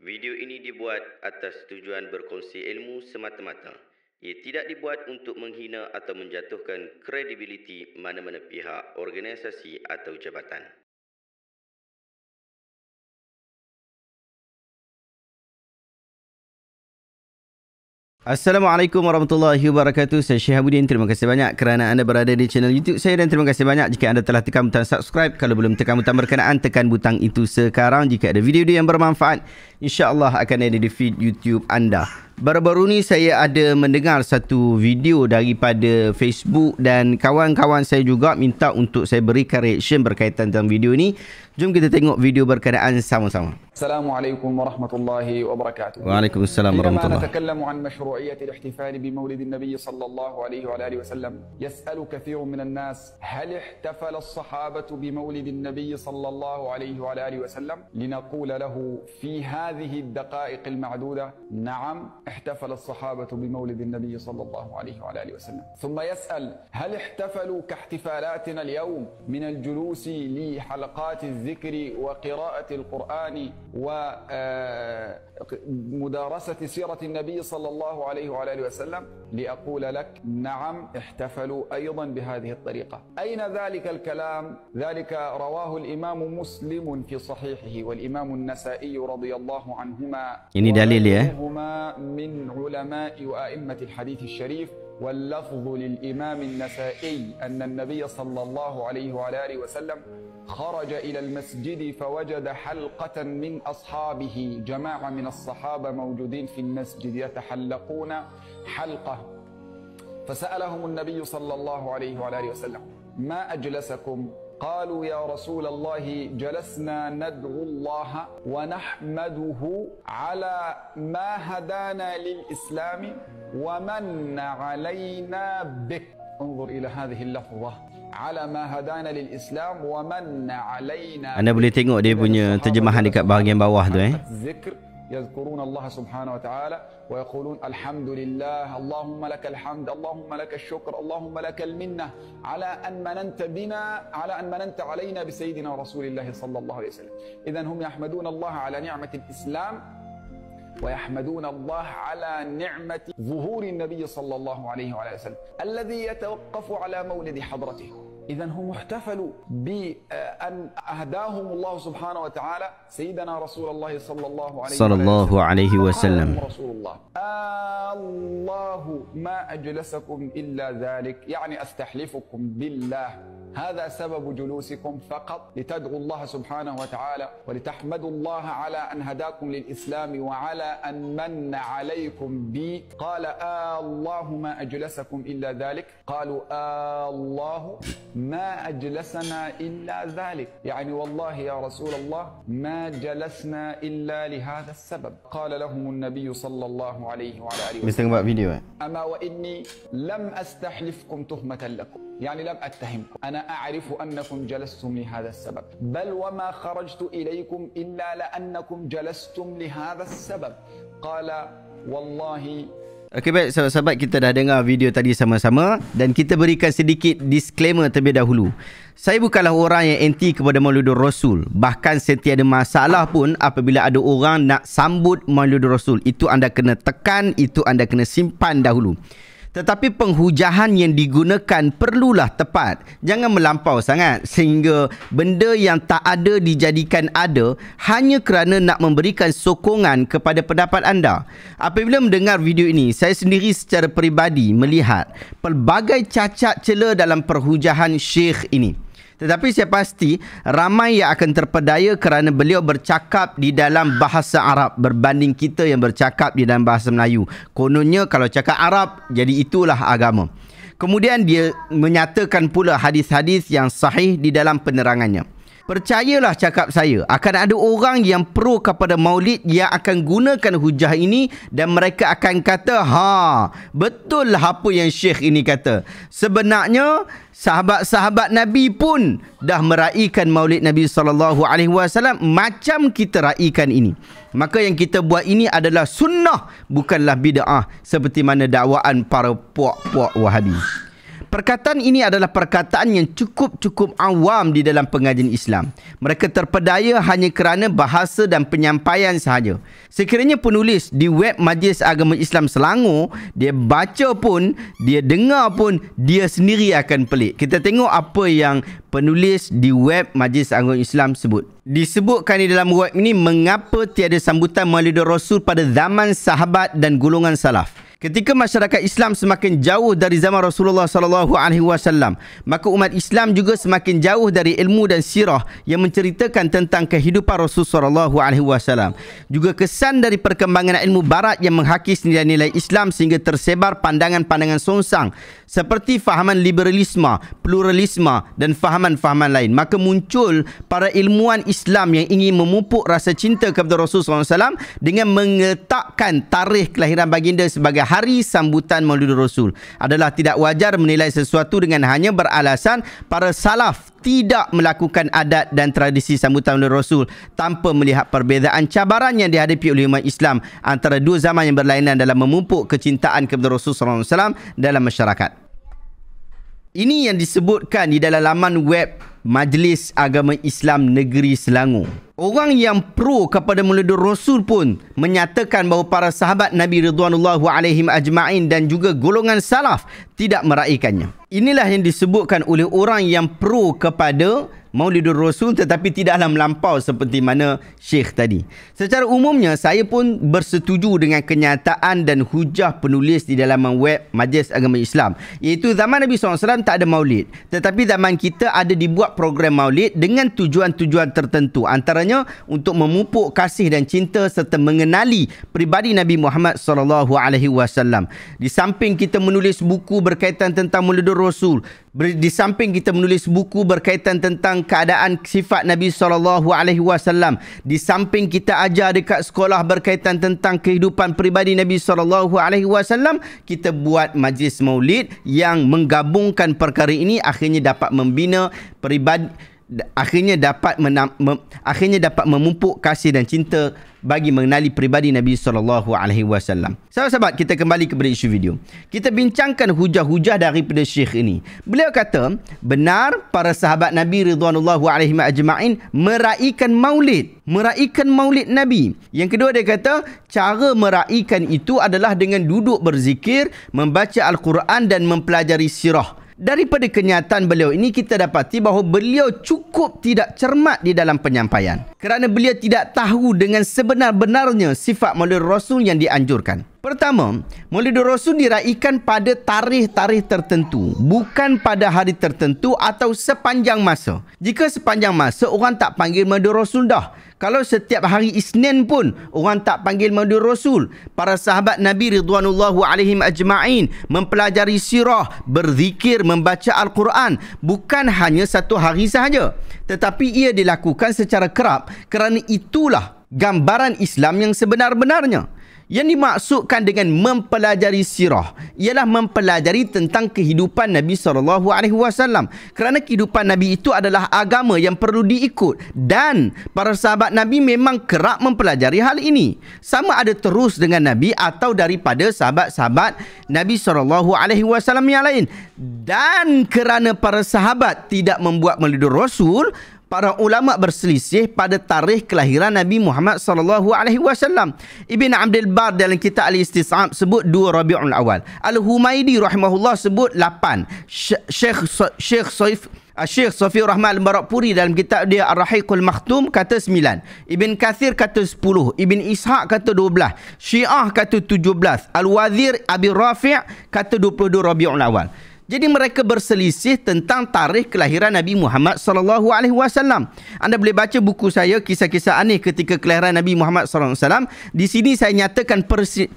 Video ini dibuat atas tujuan berkongsi ilmu semata-mata. Ia tidak dibuat untuk menghina atau menjatuhkan kredibiliti mana-mana pihak, organisasi atau jabatan. Assalamualaikum warahmatullahi wabarakatuh. Saya Syihabuddin. Terima kasih banyak kerana anda berada di channel YouTube saya dan terima kasih banyak jika anda telah tekan butang subscribe. Kalau belum tekan butang berkenaan, tekan butang itu sekarang jika ada video-video yang bermanfaat. InsyaAllah akan ada di feed YouTube anda. Baru-baru ni saya ada mendengar satu video daripada Facebook dan kawan-kawan saya juga minta untuk saya berikan reaction berkaitan dengan video ni. Jom kita tengok video berkenaan sama-sama. السلام عليكم ورحمة الله وبركاته وعليكم السلام ورحمة الله نتكلم عن مشروعية الاحتفال بمولد النبي صلى الله عليه وعلى آله وسلم يسأل كثير من الناس هل احتفل الصحابة بمولد النبي صلى الله عليه وعلى آله وسلم لنقول له في هذه الدقائق المعدودة نعم احتفل الصحابة بمولد النبي صلى الله عليه وعلى آله وسلم ثم يسأل هل احتفلوا كاحتفالاتنا اليوم من الجلوس لحلقات الذكر وقراءة القرآن ومدارسة آه، سيرة النبي صلى الله عليه وعلى آله وسلم لأقول لك نعم احتفلوا أيضا بهذه الطريقة أين ذلك الكلام؟ ذلك رواه الإمام مسلم في صحيحه والإمام النسائي رضي الله عنهما يعني دليل ya. إيه؟ من علماء وأئمة الحديث الشريف واللفظ للإمام النسائي أن النبي صلى الله عليه وعلى آله وسلم خرج إلى المسجد فوجد حلقة من أصحابه جماعة من الصحابة موجودين في المسجد يتحلقون حلقة فسألهم النبي صلى الله عليه وعلى آله وسلم ما أجلسكم قالوا يا رسول الله جلسنا ندعو الله ونحمده على ما هدانا للإسلام ومن علينا به انظر إلى هذه اللفظة Anda boleh tengok dia punya terjemahan dekat bahagian bawah tu eh. يذكرون الله سبحانه وتعالى ويقولون الحمد لله اللهم لك الحمد اللهم لك الشكر اللهم لك المنة على أن مننت بنا على أن مننت علينا بسيدنا رسول الله صلى الله عليه وسلم إذا هم يحمدون الله على نعمة الإسلام ويحمدون الله على نعمة ظهور النبي صلى الله عليه وعلى وسلم الذي يتوقف على مولد حضرته إذا هم احتفلوا بأن أهداهم الله سبحانه وتعالى سيدنا رسول الله صلى الله عليه صلى الله عليه وسلم رسول الله الله ما أجلسكم إلا ذلك يعني أستحلفكم بالله هذا سبب جلوسكم فقط لتدعوا الله سبحانه وتعالى ولتحمدوا الله على أن هداكم للإسلام وعلى أن من عليكم بي قال آه الله ما أجلسكم إلا ذلك قالوا آه الله ما أجلسنا إلا ذلك يعني والله يا رسول الله ما جلسنا إلا لهذا السبب قال لهم النبي صلى الله عليه وعلى آله وسلم أما وإني لم أستحلفكم تهمة لكم يعني لم أتهمكم أنا أعرف أنكم جلستم لهذا السبب بل وما خرجت إليكم إلا لأنكم جلستم لهذا السبب قال والله Okay baik sahabat-sahabat kita dah dengar video tadi sama-sama Dan kita berikan sedikit disclaimer terlebih dahulu Saya bukanlah orang yang anti kepada Mauludur Rasul Bahkan setiap ada masalah pun apabila ada orang nak sambut Mauludur Rasul Itu anda kena tekan, itu anda kena simpan dahulu tetapi penghujahan yang digunakan perlulah tepat. Jangan melampau sangat sehingga benda yang tak ada dijadikan ada hanya kerana nak memberikan sokongan kepada pendapat anda. Apabila mendengar video ini, saya sendiri secara peribadi melihat pelbagai cacat celah dalam perhujahan Syekh ini. Tetapi saya pasti ramai yang akan terpedaya kerana beliau bercakap di dalam bahasa Arab berbanding kita yang bercakap di dalam bahasa Melayu. Kononnya kalau cakap Arab, jadi itulah agama. Kemudian dia menyatakan pula hadis-hadis yang sahih di dalam penerangannya percayalah cakap saya akan ada orang yang pro kepada maulid yang akan gunakan hujah ini dan mereka akan kata ha betul lah apa yang syekh ini kata sebenarnya sahabat-sahabat nabi pun dah meraikan maulid nabi saw macam kita raikan ini maka yang kita buat ini adalah sunnah bukanlah bidah seperti mana dakwaan para puak-puak wahabi Perkataan ini adalah perkataan yang cukup-cukup awam di dalam pengajian Islam. Mereka terpedaya hanya kerana bahasa dan penyampaian sahaja. Sekiranya penulis di web Majlis Agama Islam Selangor, dia baca pun, dia dengar pun, dia sendiri akan pelik. Kita tengok apa yang penulis di web Majlis Agama Islam sebut. Disebutkan di dalam web ini mengapa tiada sambutan Maulidur Rasul pada zaman sahabat dan golongan salaf. Ketika masyarakat Islam semakin jauh dari zaman Rasulullah sallallahu alaihi wasallam, maka umat Islam juga semakin jauh dari ilmu dan sirah yang menceritakan tentang kehidupan Rasul sallallahu alaihi wasallam. Juga kesan dari perkembangan ilmu barat yang menghakis nilai-nilai Islam sehingga tersebar pandangan-pandangan sonsang seperti fahaman liberalisme, pluralisme dan fahaman-fahaman lain. Maka muncul para ilmuwan Islam yang ingin memupuk rasa cinta kepada Rasul sallallahu alaihi wasallam dengan mengetakkan tarikh kelahiran baginda sebagai hari sambutan Maulidur Rasul adalah tidak wajar menilai sesuatu dengan hanya beralasan para salaf tidak melakukan adat dan tradisi sambutan Maulidur Rasul tanpa melihat perbezaan cabaran yang dihadapi oleh umat Islam antara dua zaman yang berlainan dalam memupuk kecintaan kepada Rasul sallallahu alaihi wasallam dalam masyarakat. Ini yang disebutkan di dalam laman web Majlis Agama Islam Negeri Selangor. Orang yang pro kepada mulud Rasul pun menyatakan bahawa para sahabat Nabi Ridwanullahu alaihim ajma'in dan juga golongan salaf tidak meraihkannya. Inilah yang disebutkan oleh orang yang pro kepada Maulidur Rasul tetapi tidaklah melampau seperti mana Syekh tadi. Secara umumnya, saya pun bersetuju dengan kenyataan dan hujah penulis di dalam web Majlis Agama Islam. Iaitu zaman Nabi SAW tak ada maulid. Tetapi zaman kita ada dibuat program maulid dengan tujuan-tujuan tertentu. Antaranya untuk memupuk kasih dan cinta serta mengenali pribadi Nabi Muhammad SAW. Di samping kita menulis buku berkaitan tentang Maulidur Rasul, di samping kita menulis buku berkaitan tentang tentang keadaan sifat Nabi saw di samping kita ajar dekat sekolah berkaitan tentang kehidupan peribadi Nabi saw kita buat majlis maulid yang menggabungkan perkara ini akhirnya dapat membina peribadi akhirnya dapat menam, mem, akhirnya dapat memupuk kasih dan cinta bagi mengenali pribadi Nabi sallallahu alaihi wasallam. Sahabat-sahabat, kita kembali kepada isu video. Kita bincangkan hujah-hujah daripada syekh ini. Beliau kata, benar para sahabat Nabi radhiyallahu alaihi ajma'in meraikan maulid, meraikan maulid Nabi. Yang kedua dia kata, cara meraikan itu adalah dengan duduk berzikir, membaca al-Quran dan mempelajari sirah daripada kenyataan beliau ini kita dapati bahawa beliau cukup tidak cermat di dalam penyampaian kerana beliau tidak tahu dengan sebenar-benarnya sifat maulid rasul yang dianjurkan Pertama, Maulid Rasul diraikan pada tarikh-tarikh tertentu, bukan pada hari tertentu atau sepanjang masa. Jika sepanjang masa, orang tak panggil Maulid Rasul dah. Kalau setiap hari Isnin pun orang tak panggil Maulid Rasul, para sahabat Nabi Ridwanullahi alaihim ajma'in mempelajari sirah, berzikir, membaca Al-Quran bukan hanya satu hari sahaja. Tetapi ia dilakukan secara kerap kerana itulah gambaran Islam yang sebenar-benarnya. Yang dimaksudkan dengan mempelajari sirah ialah mempelajari tentang kehidupan Nabi sallallahu alaihi wasallam. Kerana kehidupan Nabi itu adalah agama yang perlu diikut dan para sahabat Nabi memang kerap mempelajari hal ini. Sama ada terus dengan Nabi atau daripada sahabat-sahabat Nabi sallallahu alaihi wasallam yang lain. Dan kerana para sahabat tidak membuat melidur Rasul, para ulama berselisih pada tarikh kelahiran Nabi Muhammad sallallahu alaihi wasallam. Ibn Abdul Bar dalam kitab Al Istis'ab sebut 2 Rabiul Awal. Al Humaidi rahimahullah sebut 8. Syekh Syekh Saif ah, Syekh Sofiul Rahman Al-Barakpuri dalam kitab dia Ar-Rahiqul Maktum kata 9. Ibn Kathir kata 10. Ibn Ishaq kata 12. Syiah kata 17. Al-Wazir Abi Rafi' kata 22 Rabi'ul Awal. Jadi mereka berselisih tentang tarikh kelahiran Nabi Muhammad sallallahu alaihi wasallam. Anda boleh baca buku saya Kisah-kisah Aneh ketika kelahiran Nabi Muhammad sallallahu alaihi wasallam. Di sini saya nyatakan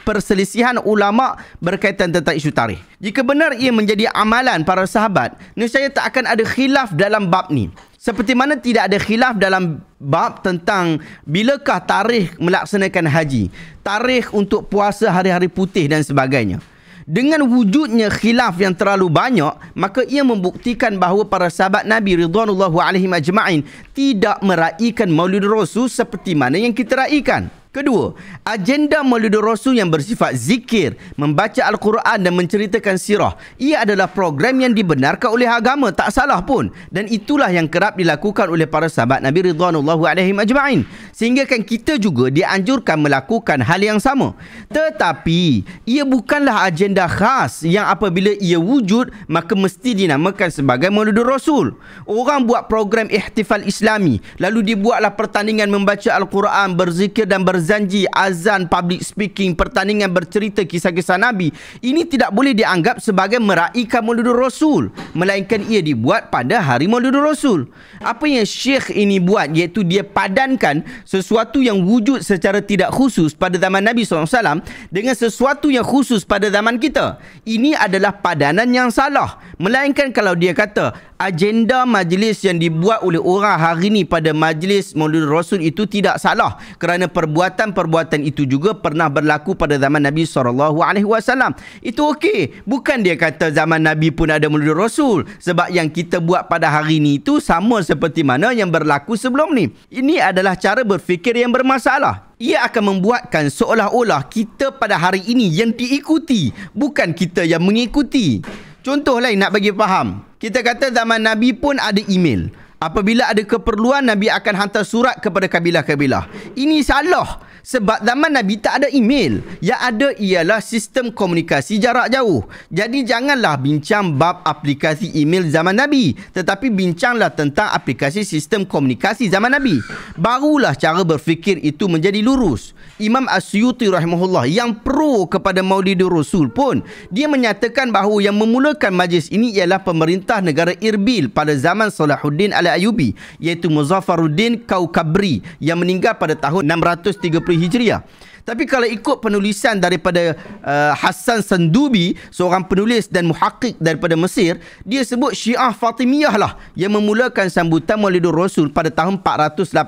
perselisihan ulama berkaitan tentang isu tarikh. Jika benar ia menjadi amalan para sahabat, nescaya tak akan ada khilaf dalam bab ni. Seperti mana tidak ada khilaf dalam bab tentang bilakah tarikh melaksanakan haji, tarikh untuk puasa hari-hari putih dan sebagainya dengan wujudnya khilaf yang terlalu banyak maka ia membuktikan bahawa para sahabat Nabi radhiyallahu alaihi majma'in tidak meraihkan Maulid Rasul seperti mana yang kita raihkan. Kedua, agenda Maulidur Rasul yang bersifat zikir, membaca Al-Quran dan menceritakan sirah. Ia adalah program yang dibenarkan oleh agama, tak salah pun. Dan itulah yang kerap dilakukan oleh para sahabat Nabi Ridwanullahu alaihi majma'in. Sehingga kan kita juga dianjurkan melakukan hal yang sama. Tetapi, ia bukanlah agenda khas yang apabila ia wujud, maka mesti dinamakan sebagai Maulidur Rasul. Orang buat program ihtifal islami, lalu dibuatlah pertandingan membaca Al-Quran, berzikir dan berzikir janji azan public speaking pertandingan bercerita kisah-kisah Nabi ini tidak boleh dianggap sebagai meraihkan Maulidur Rasul melainkan ia dibuat pada hari Maulidur Rasul apa yang Syekh ini buat iaitu dia padankan sesuatu yang wujud secara tidak khusus pada zaman Nabi SAW dengan sesuatu yang khusus pada zaman kita ini adalah padanan yang salah melainkan kalau dia kata agenda majlis yang dibuat oleh orang hari ini pada majlis Maulidur Rasul itu tidak salah kerana perbuatan perbuatan-perbuatan itu juga pernah berlaku pada zaman Nabi sallallahu alaihi wasallam. Itu okey. Bukan dia kata zaman Nabi pun ada menurut Rasul. Sebab yang kita buat pada hari ini itu sama seperti mana yang berlaku sebelum ni. Ini adalah cara berfikir yang bermasalah. Ia akan membuatkan seolah-olah kita pada hari ini yang diikuti. Bukan kita yang mengikuti. Contoh lain nak bagi faham. Kita kata zaman Nabi pun ada email. Apabila ada keperluan Nabi akan hantar surat kepada kabilah-kabilah. Ini salah. Sebab zaman Nabi tak ada email. Yang ada ialah sistem komunikasi jarak jauh. Jadi janganlah bincang bab aplikasi email zaman Nabi. Tetapi bincanglah tentang aplikasi sistem komunikasi zaman Nabi. Barulah cara berfikir itu menjadi lurus. Imam Asyuti rahimahullah yang pro kepada maulidur Rasul pun. Dia menyatakan bahawa yang memulakan majlis ini ialah pemerintah negara Irbil pada zaman Salahuddin al Ayubi iaitu Muzaffaruddin Kaukabri yang meninggal pada tahun 630 Hijriah. Tapi kalau ikut penulisan daripada uh, Hassan Sandubi, seorang penulis dan muhakik daripada Mesir, dia sebut Syiah Fatimiyah lah yang memulakan sambutan Maulidul Rasul pada tahun 488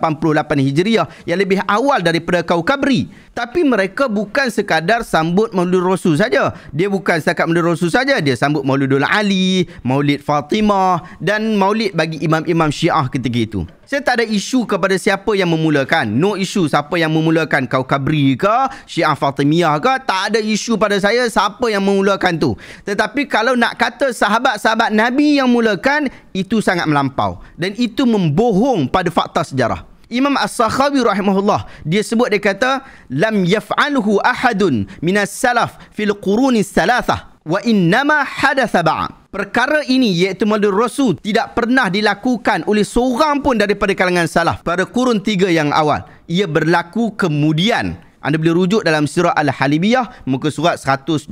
Hijriah yang lebih awal daripada kaum Kabri. Tapi mereka bukan sekadar sambut Maulidul Rasul saja. Dia bukan sekadar Maulidul Rasul saja. Dia sambut Maulidul Ali, Maulid Fatimah dan Maulid bagi imam-imam Syiah ketika itu. Saya tak ada isu kepada siapa yang memulakan. No isu siapa yang memulakan. Kau Kabri ke? Syiah Fatimiyah ke? Tak ada isu pada saya siapa yang memulakan tu. Tetapi kalau nak kata sahabat-sahabat Nabi yang memulakan itu sangat melampau. Dan itu membohong pada fakta sejarah. Imam As-Sakhawi rahimahullah dia sebut dia kata lam yaf'alhu ahadun minas salaf fil quruni salasah wa innama hadatha ba'a perkara ini iaitu maulid rasul tidak pernah dilakukan oleh seorang pun daripada kalangan salaf pada kurun tiga yang awal ia berlaku kemudian anda boleh rujuk dalam surah Al-Halibiyah muka surat 123.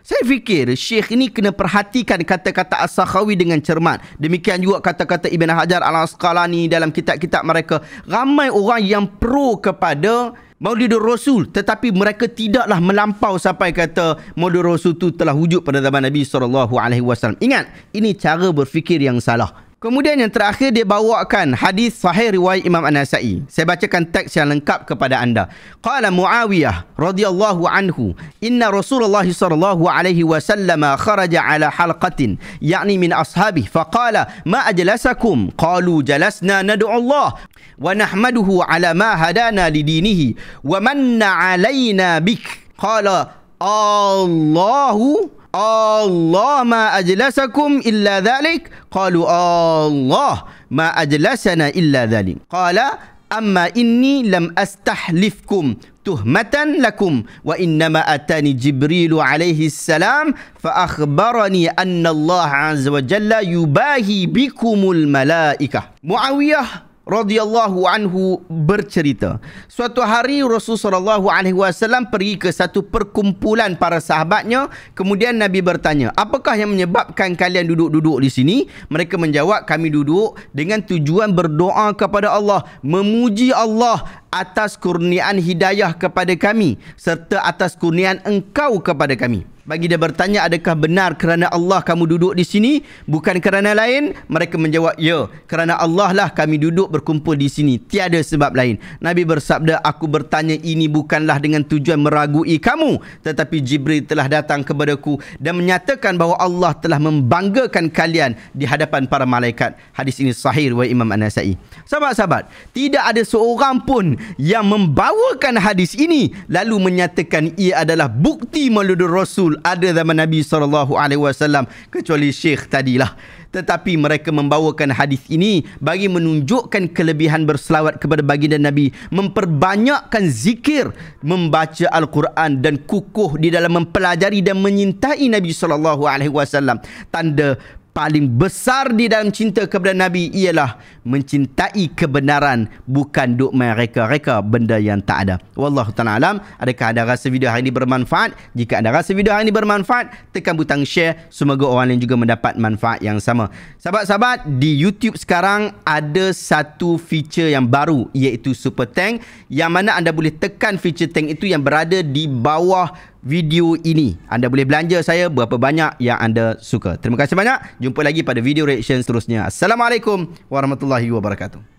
Saya fikir Syekh ini kena perhatikan kata-kata As-Sakhawi dengan cermat. Demikian juga kata-kata Ibn Hajar Al-Asqalani dalam kitab-kitab mereka. Ramai orang yang pro kepada Maulidur Rasul tetapi mereka tidaklah melampau sampai kata Maulidur Rasul itu telah wujud pada zaman Nabi SAW. Ingat, ini cara berfikir yang salah. Kemudian yang terakhir dia bawakan hadis sahih riwayat Imam An-Nasa'i. Saya bacakan teks yang lengkap kepada anda. Qala Muawiyah radhiyallahu anhu, "Inna Rasulullah sallallahu alaihi wasallam kharaja ala halqatin, yakni min ashabi, faqala, "Ma ajlasakum?" Qalu, "Jalasna nad'u Allah wa nahmaduhu ala ma hadana li dinihi wa manna alaina bik." Qala, "Allahu Allah ma ajlasakum illa dhalik qalu Allah ma ajlasana illa dhalik qala amma inni lam astahlifkum tuhmatan lakum wa innama atani jibrilu alaihi salam fa akhbarani anna Allah azza wa jalla yubahi bikumul malaika Muawiyah radhiyallahu anhu bercerita. Suatu hari Rasulullah sallallahu alaihi wasallam pergi ke satu perkumpulan para sahabatnya, kemudian Nabi bertanya, "Apakah yang menyebabkan kalian duduk-duduk di sini?" Mereka menjawab, "Kami duduk dengan tujuan berdoa kepada Allah, memuji Allah atas kurnian hidayah kepada kami serta atas kurnian engkau kepada kami." bagi dia bertanya adakah benar kerana Allah kamu duduk di sini bukan kerana lain mereka menjawab ya kerana Allah lah kami duduk berkumpul di sini tiada sebab lain Nabi bersabda aku bertanya ini bukanlah dengan tujuan meragui kamu tetapi Jibril telah datang kepadaku dan menyatakan bahawa Allah telah membanggakan kalian di hadapan para malaikat hadis ini sahih wa Imam An-Nasai sahabat-sahabat tidak ada seorang pun yang membawakan hadis ini lalu menyatakan ia adalah bukti maulidur rasul ada zaman Nabi sallallahu alaihi wasallam kecuali syekh tadilah tetapi mereka membawakan hadis ini bagi menunjukkan kelebihan berselawat kepada baginda Nabi memperbanyakkan zikir membaca al-Quran dan kukuh di dalam mempelajari dan menyintai Nabi sallallahu alaihi wasallam tanda paling besar di dalam cinta kepada Nabi ialah mencintai kebenaran bukan duk main reka-reka benda yang tak ada. Wallahu ta'ala alam. Adakah anda rasa video hari ini bermanfaat? Jika anda rasa video hari ini bermanfaat, tekan butang share. Semoga orang lain juga mendapat manfaat yang sama. Sahabat-sahabat, di YouTube sekarang ada satu feature yang baru iaitu Super Tank yang mana anda boleh tekan feature tank itu yang berada di bawah video ini. Anda boleh belanja saya berapa banyak yang anda suka. Terima kasih banyak. Jumpa lagi pada video reaction seterusnya. Assalamualaikum warahmatullahi wabarakatuh.